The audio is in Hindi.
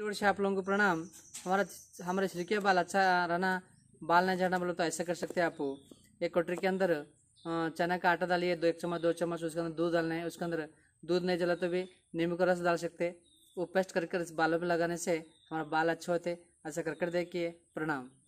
से आप लोगों को प्रणाम हमारा हमारे छिड़के के बाल अच्छा रहना बाल नहीं झड़ना बोलो तो ऐसा कर सकते हैं आप एक कटोरी के अंदर चना का आटा डालिए दो एक चम्मच दो चम्मच उसके अंदर दूध डालना है उसके अंदर दूध नहीं जला तो भी नींबू का रस डाल सकते वो पेस्ट कर कर बालों पर लगाने से हमारा बाल अच्छे होते ऐसा कर कर देखिए प्रणाम